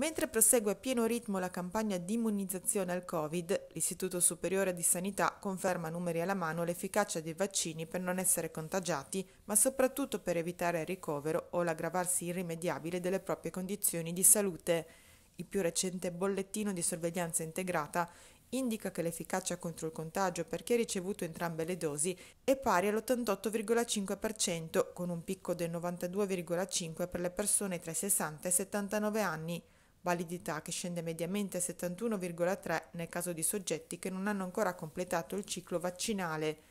Mentre prosegue a pieno ritmo la campagna di immunizzazione al Covid, l'Istituto Superiore di Sanità conferma numeri alla mano l'efficacia dei vaccini per non essere contagiati, ma soprattutto per evitare il ricovero o l'aggravarsi irrimediabile delle proprie condizioni di salute. Il più recente bollettino di sorveglianza integrata indica che l'efficacia contro il contagio per chi ha ricevuto entrambe le dosi è pari all'88,5% con un picco del 92,5% per le persone tra i 60 e i 79 anni validità che scende mediamente a 71,3 nel caso di soggetti che non hanno ancora completato il ciclo vaccinale.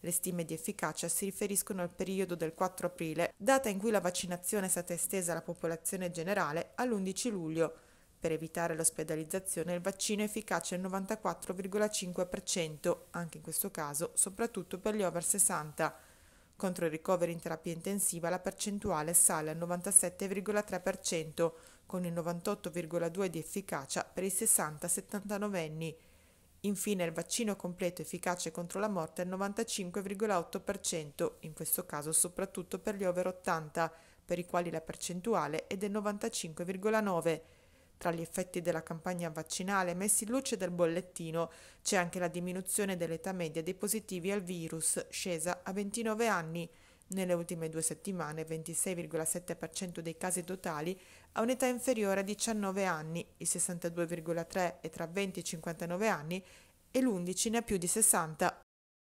Le stime di efficacia si riferiscono al periodo del 4 aprile, data in cui la vaccinazione è stata estesa alla popolazione generale, all'11 luglio. Per evitare l'ospedalizzazione il vaccino è efficace al 94,5%, anche in questo caso soprattutto per gli over 60 contro il ricovero in terapia intensiva la percentuale sale al 97,3%, con il 98,2% di efficacia per i 60-79 anni. Infine il vaccino completo efficace contro la morte è al 95,8%, in questo caso soprattutto per gli over 80, per i quali la percentuale è del 95,9%. Tra gli effetti della campagna vaccinale messi in luce dal bollettino c'è anche la diminuzione dell'età media dei positivi al virus, scesa a 29 anni. Nelle ultime due settimane 26,7% dei casi totali ha un'età inferiore a 19 anni, il 62,3% è tra 20 e 59 anni e l'11 ne ha più di 60